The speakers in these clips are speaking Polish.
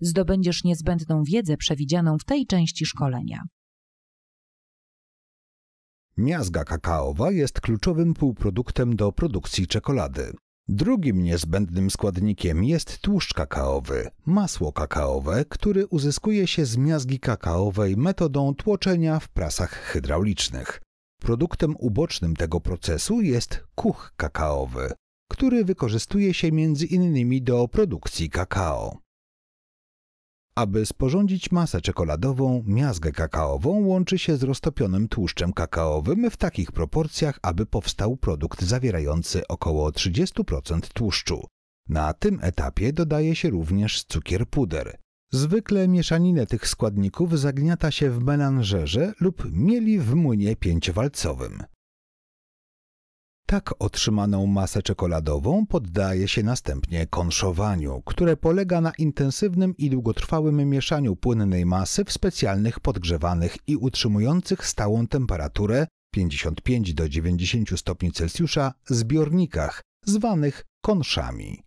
zdobędziesz niezbędną wiedzę przewidzianą w tej części szkolenia. Miazga kakaowa jest kluczowym półproduktem do produkcji czekolady. Drugim niezbędnym składnikiem jest tłuszcz kakaowy, masło kakaowe, który uzyskuje się z miazgi kakaowej metodą tłoczenia w prasach hydraulicznych. Produktem ubocznym tego procesu jest kuch kakaowy, który wykorzystuje się m.in. do produkcji kakao. Aby sporządzić masę czekoladową, miazgę kakaową łączy się z roztopionym tłuszczem kakaowym w takich proporcjach, aby powstał produkt zawierający około 30% tłuszczu. Na tym etapie dodaje się również cukier puder. Zwykle mieszaninę tych składników zagniata się w melanżerze lub mieli w młynie pięciowalcowym. Tak otrzymaną masę czekoladową poddaje się następnie konszowaniu, które polega na intensywnym i długotrwałym mieszaniu płynnej masy w specjalnych podgrzewanych i utrzymujących stałą temperaturę 55 do 90 stopni Celsjusza zbiornikach, zwanych konszami.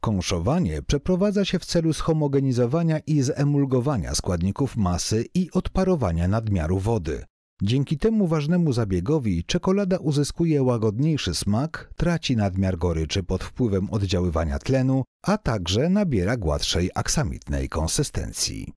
Konszowanie przeprowadza się w celu zhomogenizowania i zemulgowania składników masy i odparowania nadmiaru wody. Dzięki temu ważnemu zabiegowi czekolada uzyskuje łagodniejszy smak, traci nadmiar goryczy pod wpływem oddziaływania tlenu, a także nabiera gładszej aksamitnej konsystencji.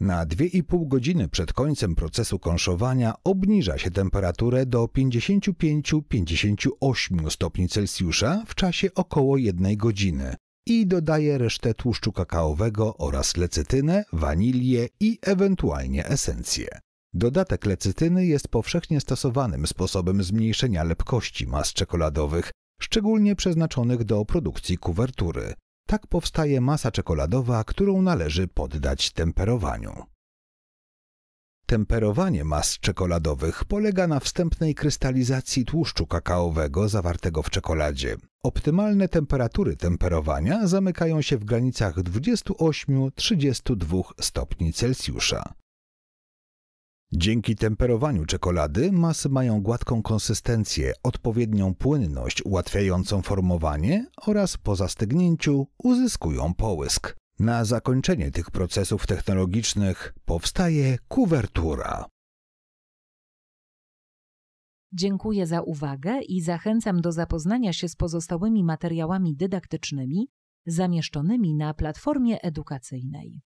Na 2,5 godziny przed końcem procesu kąszowania obniża się temperaturę do 55-58 stopni Celsjusza w czasie około 1 godziny i dodaje resztę tłuszczu kakaowego oraz lecytynę, wanilię i ewentualnie esencję. Dodatek lecytyny jest powszechnie stosowanym sposobem zmniejszenia lepkości mas czekoladowych, szczególnie przeznaczonych do produkcji kuwertury. Tak powstaje masa czekoladowa, którą należy poddać temperowaniu. Temperowanie mas czekoladowych polega na wstępnej krystalizacji tłuszczu kakaowego zawartego w czekoladzie. Optymalne temperatury temperowania zamykają się w granicach 28-32 stopni Celsjusza. Dzięki temperowaniu czekolady masy mają gładką konsystencję, odpowiednią płynność ułatwiającą formowanie oraz po zastygnięciu uzyskują połysk. Na zakończenie tych procesów technologicznych powstaje kuwertura. Dziękuję za uwagę i zachęcam do zapoznania się z pozostałymi materiałami dydaktycznymi zamieszczonymi na platformie edukacyjnej.